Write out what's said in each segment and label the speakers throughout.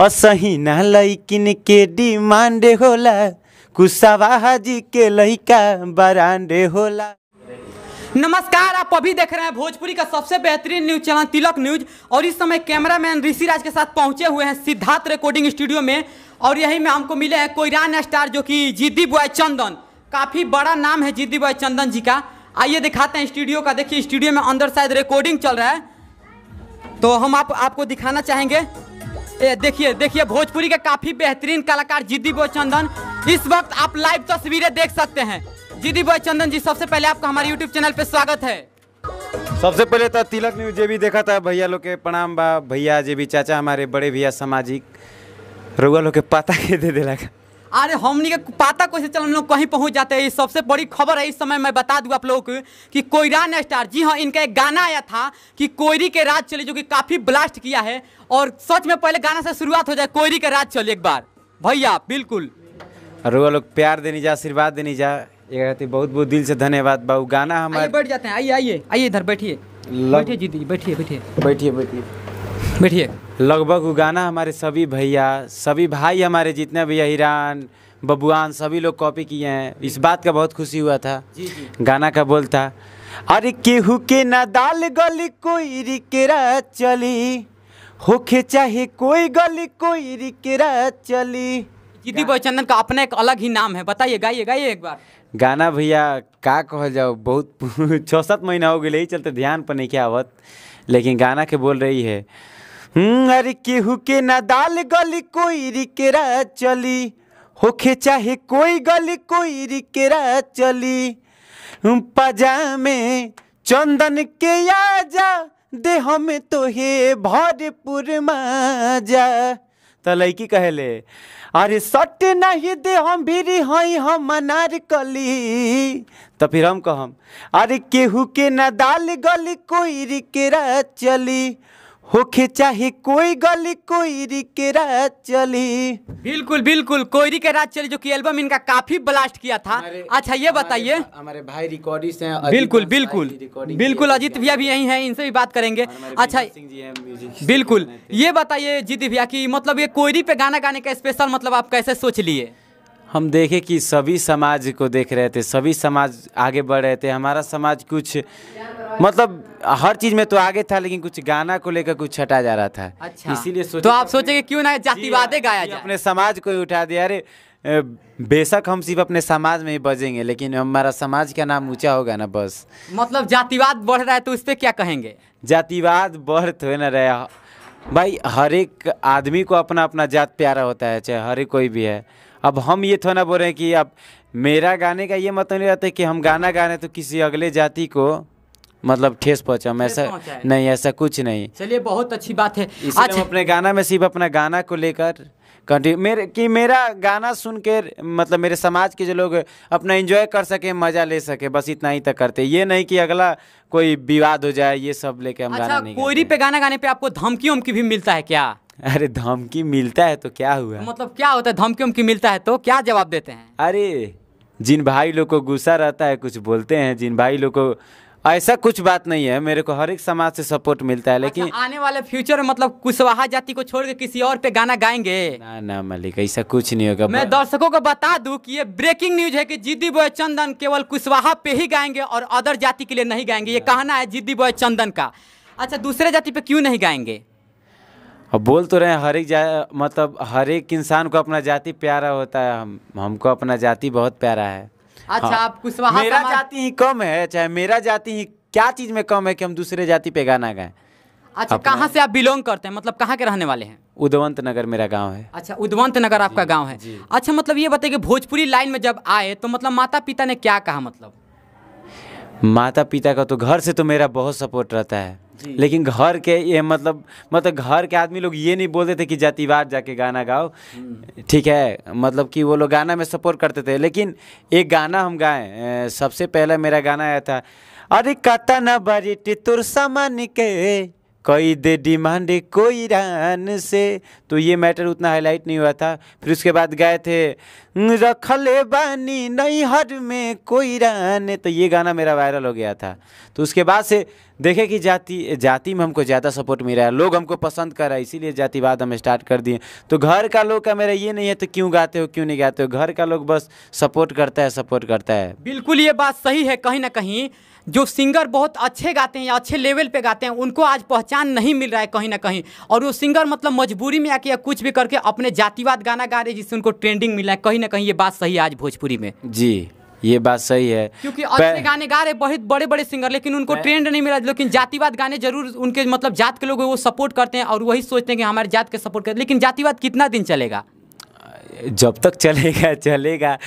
Speaker 1: असही ना के डिमांड होला कुशवाहा जी के लैका बरांडे होला
Speaker 2: नमस्कार आप अभी देख रहे हैं भोजपुरी का सबसे बेहतरीन न्यूज चैनल तिलक न्यूज और इस समय कैमरामैन ऋषिराज के साथ पहुंचे हुए हैं सिद्धार्थ रिकॉर्डिंग स्टूडियो में और यहीं में हमको मिले हैं कोईरान स्टार जो कि जिद्दी बॉय चंदन काफ़ी बड़ा नाम है जिद्दी बॉय चंदन जी का आइए दिखाते हैं स्टूडियो का देखिए स्टूडियो में अंदर शायद रिकॉर्डिंग चल रहा है तो हम आप, आपको दिखाना चाहेंगे देखिए देखिए भोजपुरी के काफी बेहतरीन कलाकार जिद्दी बोचंदन इस वक्त आप लाइव तस्वीरें देख सकते हैं जिद्दी बोचंदन जी सबसे पहले आपका हमारे यूट्यूब चैनल पे स्वागत है
Speaker 1: सबसे पहले तो तिलक न्यूज जे भी देखा था भैया लोग के प्रणाम बा भैया जे भी चाचा हमारे बड़े भैया सामाजिक रुआ लोग के पता के दे दिला
Speaker 2: अरे हमने पता कैसे चल हम लोग कहीं पहुंच जाते हैं सबसे बड़ी खबर है इस समय मैं बता दूं आप लोगों को कि कोयरान स्टार जी हाँ इनका एक गाना आया था कि कोयरी के राज चले जो कि काफ़ी ब्लास्ट किया है और सच में पहले गाना से शुरुआत हो जाए कोयरी के राज चले एक बार भैया बिल्कुल
Speaker 1: रुआ लोग प्यार देनी जा आशीर्वाद देनी जा ये बहुत बहुत दिल से धन्यवाद बाबू गाना हमारे बैठ जाते हैं आइए आइए आइए इधर बैठिए बैठिए जी बैठिए बैठिए बैठिए बैठिए बैठिए लगभग उगाना हमारे सभी भैया सभी भाई हमारे जितने भैया हिरान बबुआन सभी लोग कॉपी किए हैं इस बात का बहुत खुशी हुआ था जी जी। गाना का बोल था अरे केहू के ना दाल गली कोई रिकेरा चली होखे चाहे कोई गली
Speaker 2: कोई रिकेरा चली जीती चंदन का अपना एक अलग ही नाम है बताइए गाइए गाइए एक बार
Speaker 1: गाना भैया का कह जाओ बहुत छः सात महीना हो गए यही चलते ध्यान पर नहीं क्या आवत लेकिन गाना के बोल रही है अरे केहू के ना दाल गली कोई रिकेरा चली होखे चाहे कोई गली कोई रिकेरा चली पजामे चंदन के आजा दे हमें तो हे भरपुर माजा तो लैकी कहले अरे सट नहीं दे हम भी हई हम मनार कली तो फिर हम कहम अरे केहू के ना दाल गली कोई रिकेरा चली होखे चाहे कोई गली कोई के रात चली
Speaker 2: बिल्कुल बिल्कुल कोयरी के रात चली जो कि एल्बम इनका काफी ब्लास्ट किया था अच्छा ये बताइए
Speaker 1: हमारे भाई रिकॉर्डिस्ट हैं बिल्कुल बिल्कुल बिल्कुल
Speaker 2: अजीत भैया भी यही हैं इनसे भी बात करेंगे अच्छा बिल्कुल ये बताइए जीत भैया की मतलब ये कोयरी पे गाना गाने का स्पेशल मतलब आप कैसे सोच लिए
Speaker 1: हम देखे कि सभी समाज को देख रहे थे सभी समाज आगे बढ़ रहे थे हमारा समाज कुछ मतलब हर चीज में तो आगे था लेकिन कुछ गाना को लेकर कुछ छटा जा रहा था अच्छा। इसीलिए तो आप सोचे कि क्यों ना जातिवादे गाया जाए अपने समाज को उठा दिया अरे बेशक हम सिर्फ अपने समाज में ही बजेंगे लेकिन हमारा समाज का नाम ऊंचा होगा ना बस
Speaker 2: मतलब जातिवाद बढ़ रहा है तो उस पर क्या
Speaker 1: कहेंगे जातिवाद बढ़ तो ना रहे भाई हर एक आदमी को अपना अपना जात प्यारा होता है चाहे हर कोई भी है अब हम ये थोड़ा ना बोल रहे हैं कि अब मेरा गाने का ये मतलब नहीं रहता कि हम गाना गाने तो किसी अगले जाति को मतलब ठेस पहुंचाऊं ऐसा नहीं ऐसा कुछ नहीं चलिए बहुत अच्छी बात है आज अपने गाना में सिर्फ अपना गाना को लेकर कंटिन्यू मेरे कि मेरा गाना सुन के मतलब मेरे समाज के जो लोग अपना एंजॉय कर सके मज़ा ले सके बस इतना ही तक करते ये नहीं कि अगला कोई विवाद हो जाए ये सब लेके हम अच्छा, गाना नहीं कोयरी
Speaker 2: पे गाना गाने पे आपको धमकी उमकी भी मिलता है क्या
Speaker 1: अरे धमकी मिलता है तो क्या हुआ
Speaker 2: मतलब क्या होता है धमकी उमकी मिलता है तो क्या जवाब देते हैं
Speaker 1: अरे जिन भाई लोग को गुस्सा रहता है कुछ बोलते हैं जिन भाई लोग को ऐसा कुछ बात नहीं है मेरे को हर एक समाज से सपोर्ट मिलता है लेकिन अच्छा,
Speaker 2: आने वाले फ्यूचर में मतलब कुशवाहा जाति को छोड़ के किसी और पे गाना गाएंगे ना
Speaker 1: ना मलिक ऐसा कुछ नहीं होगा मैं
Speaker 2: दर्शकों को बता दूं कि ये ब्रेकिंग न्यूज है कि जिद्दी बॉय चंदन केवल कुशवाहा पे ही गाएंगे और अदर जाति के लिए नहीं गाएंगे ये कहना है जिद्दी बॉय चंदन का अच्छा दूसरे जाति पे क्यों नहीं गाएंगे
Speaker 1: और बोल तो रहे हैं हर एक जा मतलब हर एक इंसान को अपना जाति प्यारा होता है हम हमको अपना जाति बहुत प्यारा है अच्छा हाँ। आप
Speaker 2: कुछ मेरा जाति
Speaker 1: ही कम है चाहे मेरा जाति ही क्या चीज में कम है कि हम दूसरे जाति पे गाना गाएं अच्छा कहाँ से आप बिलोंग करते हैं मतलब कहाँ के रहने वाले हैं उदवंत नगर मेरा गांव है
Speaker 2: अच्छा उदवंत नगर आपका गांव है अच्छा मतलब ये बताइए कि भोजपुरी लाइन में जब आए तो मतलब माता पिता ने क्या कहा मतलब
Speaker 1: माता पिता का तो घर से तो मेरा बहुत सपोर्ट रहता है लेकिन घर के ये मतलब मतलब घर के आदमी लोग ये नहीं बोलते थे कि जातिवार जाके गाना गाओ हम्म। ठीक है मतलब कि वो लोग गाना में सपोर्ट करते थे लेकिन एक गाना हम गाएं सबसे पहला मेरा गाना आया था अरे कता न बरिट के कैदे डिमांड कोईरान से तो ये मैटर उतना हाईलाइट नहीं हुआ था फिर उसके बाद गए थे रखले बानी हर में रान तो ये गाना मेरा वायरल हो गया था तो उसके बाद से देखे कि जाति जाति में हमको ज़्यादा सपोर्ट मिला है लोग हमको पसंद कर रहा है इसीलिए जातिवाद हम स्टार्ट कर दिए तो घर का लोग का मेरा ये नहीं है तो क्यों गाते हो क्यों नहीं गाते हो घर का लोग बस सपोर्ट करता है सपोर्ट करता है
Speaker 2: बिल्कुल ये बात सही है कहीं ना कहीं जो सिंगर बहुत अच्छे गाते हैं या अच्छे लेवल पे गाते हैं उनको आज पहचान नहीं मिल रहा है कहीं ना कहीं और वो सिंगर मतलब मजबूरी में आके या कुछ भी करके अपने जातिवाद गाना गा रहे जिससे उनको ट्रेंडिंग मिला है कहीं ना कहीं ये बात सही है आज भोजपुरी में जी
Speaker 1: ये बात सही है क्योंकि अच्छे
Speaker 2: गाने गा रहे बहुत बड़े बड़े सिंगर लेकिन उनको ट्रेंड नहीं मिला लेकिन जातिवाद गाने जरूर उनके मतलब जात के लोग वो सपोर्ट करते हैं और वही सोचते हैं कि हमारे जात के सपोर्ट करते लेकिन जातिवाद
Speaker 1: कितना दिन चलेगा जब तक चलेगा चलेगा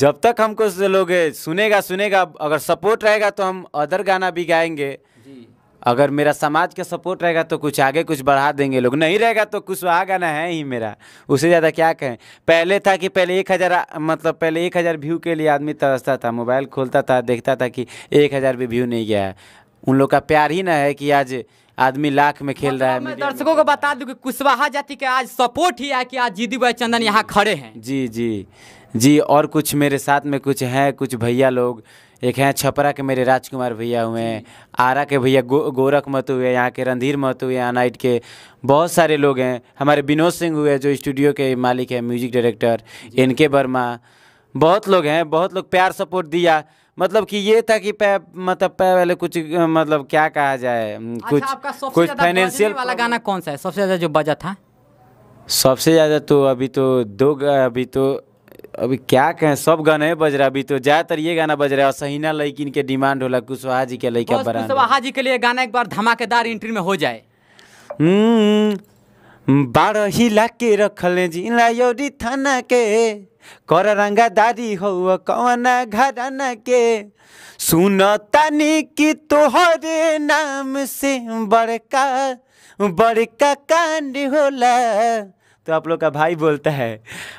Speaker 1: जब तक हमको लोग सुनेगा सुनेगा अगर सपोर्ट रहेगा तो हम अदर गाना भी गाएंगे अगर मेरा समाज का सपोर्ट रहेगा तो कुछ आगे कुछ बढ़ा देंगे लोग नहीं रहेगा तो कुछ आ गाना है ही मेरा उससे ज़्यादा क्या कहें पहले था कि पहले एक हज़ार मतलब पहले एक हज़ार व्यू के लिए आदमी तरसता था मोबाइल खोलता था देखता था कि एक हज़ार भी व्यू नहीं गया है उन लोग का प्यार ही ना है कि आज आदमी लाख में खेल रहा है दर्शकों को बता दूं कि कुशवाहा जाति के आज सपोर्ट ही है कि आज जीदी भाई चंदन यहाँ खड़े हैं जी जी जी और कुछ मेरे साथ में कुछ हैं कुछ भैया लोग एक हैं छपरा के मेरे राजकुमार भैया हुए हैं आरा के भैया गो, गोरख मत हुए यहाँ के रणधीर मत हुए अनाइट के बहुत सारे लोग हैं हमारे विनोद सिंह हुए जो स्टूडियो के मालिक हैं म्यूजिक डायरेक्टर एन के वर्मा बहुत लोग हैं बहुत लोग प्यार सपोर्ट दिया मतलब कि ये था कि पै, मतलब वाले कुछ मतलब क्या कहा जाए कुछ अच्छा, कुछ फाइनेंशियल वाला गाना कौन सा है सबसे ज़्यादा जो बजा था सबसे ज़्यादा तो अभी तो दो अभी तो अभी क्या कहें सब गाने बज रहा अभी तो ज्यादातर ये गाना बज रहा है सहीना लड़किन के डिमांड होला कुशवाहा जी के लड़का बरा
Speaker 2: कुशवाहा जी के लिए गाना एक बार धमाकेदार एंट्री में हो जाए
Speaker 1: हम्म, बारह ही ला के रखल जिला थाना के कर रंगा दारी हो कौन घरन के सुन तानी कि तोहरे नाम से बड़का बड़का कांड होला तो आप लोग का भाई बोलता है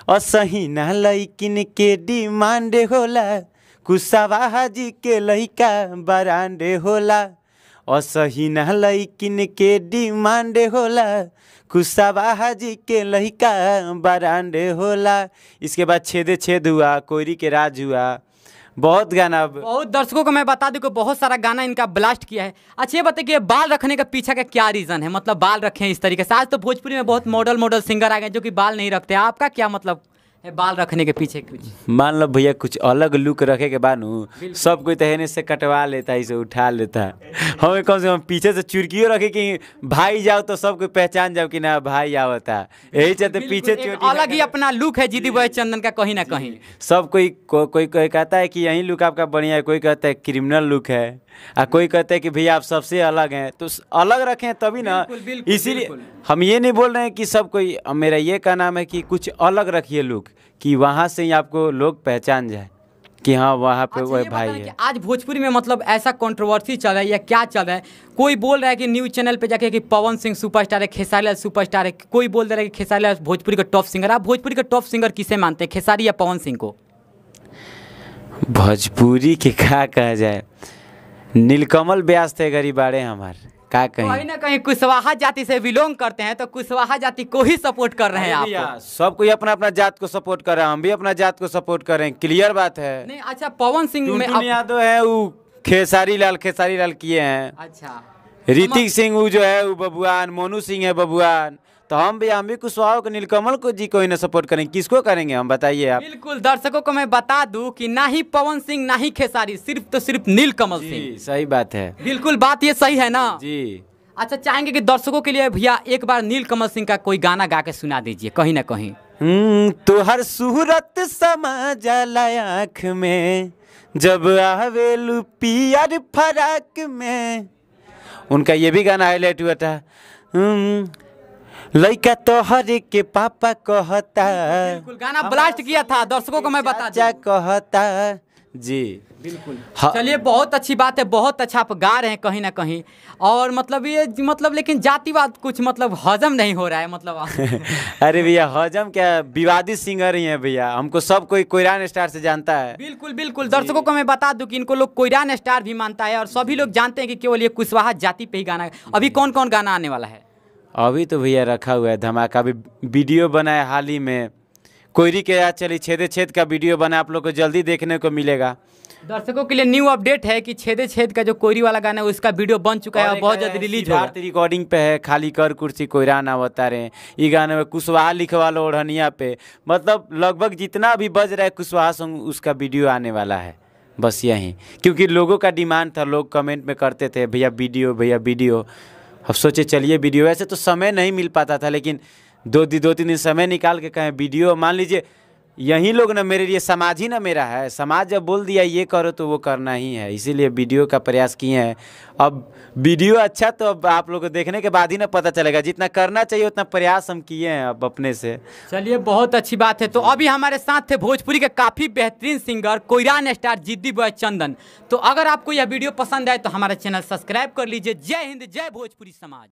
Speaker 1: और सही ना लैकिन के डिमांड होला कुशवाहा जी के लैका बरांड होला असही नहलई के डिमांड होला कुशावाहा जी के लहिका बरांड होला इसके बाद छेदे छेद हुआ कोयरी के राज हुआ बहुत गाना बहुत
Speaker 2: दर्शकों को मैं बता दूं कि बहुत सारा गाना इनका ब्लास्ट किया है अच्छा ये बताइए बाल रखने का पीछा का क्या रीज़न है मतलब बाल रखे हैं इस तरीके से आज तो भोजपुरी में बहुत मॉडल मॉडल सिंगर आ गए जो कि बाल नहीं रखते आपका क्या मतलब बाल रखने के पीछे कुछ
Speaker 1: मान लो भैया कुछ अलग लुक रखे के बानू सब कोई तहने तो से कटवा लेता इसे उठा लेता हमें कम से कम पीछे से चुरकियों रखे कि भाई जाओ तो सब कोई पहचान जाओ कि ना भाई आवता यही चलते पीछे अलग ही अपना लुक है जीदी भाई चंदन का कहीं ना कहीं सब कोई को, कोई कोई कहता है कि यही लुक आपका बढ़िया है कोई कहता है क्रिमिनल लुक है आ कोई कहते हैं कि भैया आप सबसे अलग हैं तो अलग रखें तभी ना इसीलिए हम ये नहीं बोल रहे हैं कि सब कोई मेरा ये कहना है कि कुछ अलग रखिए लुक कि वहाँ से ही आपको लोग पहचान जाए कि हाँ वहाँ पे अच्छा, वो भाई है
Speaker 2: आज भोजपुरी में मतलब ऐसा कंट्रोवर्सी चल रहा है या क्या चल रहा है कोई बोल रहा है कि न्यूज़ चैनल पे जाके कि पवन सिंह सुपरस्टार है खेसारी लाल सुपरस्टार है कोई बोल रहा है कि खेसारी लाल भोजपुरी का टॉप सिंगर आप भोजपुरी का टॉप सिंगर किसे मानते हैं खेसारी या पवन सिंह को
Speaker 1: भोजपुरी के क्या कहा जाए नीलकमल ब्यास थे गरीबाड़े हमारे क्या कहीं कहीं
Speaker 2: ना कहीं कुशवाहा जाति से बिलोंग करते हैं तो कुशवाहा जाति को ही सपोर्ट कर रहे हैं आप
Speaker 1: सब कोई अपना अपना जात को सपोर्ट कर रहे हैं हम भी अपना जात को सपोर्ट कर रहे हैं क्लियर बात है नहीं
Speaker 2: अच्छा पवन सिंह में आप... यादव
Speaker 1: तो है वो खेसारी लाल खेसारी लाल किए हैं अच्छा ऋतिक सिंह वो जो है वो बबुआन मोनू सिंह है बबुआन तो हम भी हम भी कुशवाहा को नीलकमल को जी को ही ना सपोर्ट करेंगे किसको करेंगे हम बताइए आप
Speaker 2: बिल्कुल दर्शकों को मैं बता दूं कि ना ही पवन सिंह ना ही खेसारी सिर्फ तो सिर्फ नीलकमल सिंह सही बात है बिल्कुल बात ये सही है ना जी अच्छा चाहेंगे कि दर्शकों के लिए भैया एक बार नीलकमल सिंह का कोई गाना गा के सुना दीजिए कहीं ना कहीं
Speaker 1: तुहर हम्म, तो सूरत समझ आँख में जब आवे लुपियर फरक में उनका ये भी गाना हाईलाइट हुआ था हम्म, लड़का तो हर के पापा कहता बिल्कुल
Speaker 2: गाना ब्लास्ट किया था दर्शकों को मैं बता दूं कहता
Speaker 1: जी बिल्कुल हाँ।
Speaker 2: चलिए बहुत अच्छी बात है बहुत अच्छा आप गा रहे हैं कहीं ना कहीं और मतलब ये मतलब लेकिन जातिवाद कुछ मतलब हजम नहीं हो रहा है मतलब
Speaker 1: अरे भैया हजम क्या विवादित सिंगर ही है भैया हमको सब कोई कोयरान स्टार से जानता है
Speaker 2: बिल्कुल बिल्कुल दर्शकों को मैं बता दूं कि इनको लोग कोईरान स्टार भी मानता है और सभी लोग जानते हैं कि केवल ये कुशवाहा जाति पे ही गाना अभी कौन कौन गाना आने वाला है
Speaker 1: अभी तो भैया रखा हुआ है धमाका अभी वीडियो बनाए हाल ही में कोयरी के याद चली छेदे छेद का वीडियो बना आप लोग को जल्दी देखने को मिलेगा
Speaker 2: दर्शकों के लिए न्यू अपडेट है कि छेदे छेद का जो कोयरी वाला गाना है उसका वीडियो बन चुका है और बहुत जल्दी रिलीज भारतीय
Speaker 1: रिकॉर्डिंग पे है खाली कर कुर्सी कोयरा ना रहे ये गाने में कुशवाहा लिखवा लो ओढ़निया पे मतलब लगभग जितना भी बज रहा है कुशवाहा सॉन्ग उसका वीडियो आने वाला है बस यही क्योंकि लोगों का डिमांड था लोग कमेंट में करते थे भैया वीडियो भैया वीडियो अब सोचे चलिए वीडियो ऐसे तो समय नहीं मिल पाता था लेकिन दो दिन दो तीन दिन समय निकाल के कहें वीडियो मान लीजिए यही लोग ना मेरे लिए समाज ही ना मेरा है समाज जब बोल दिया ये करो तो वो करना ही है इसीलिए वीडियो का प्रयास किए हैं अब वीडियो अच्छा तो अब आप लोग को देखने के बाद ही ना पता चलेगा जितना करना चाहिए उतना प्रयास हम किए हैं अब अपने से
Speaker 2: चलिए बहुत अच्छी बात है तो अभी हमारे साथ थे भोजपुरी के काफ़ी बेहतरीन सिंगर कोईरान स्टार जिद्दी बॉय चंदन तो अगर आपको यह वीडियो पसंद आए तो हमारा चैनल सब्सक्राइब कर लीजिए जय हिंद जय भोजपुरी समाज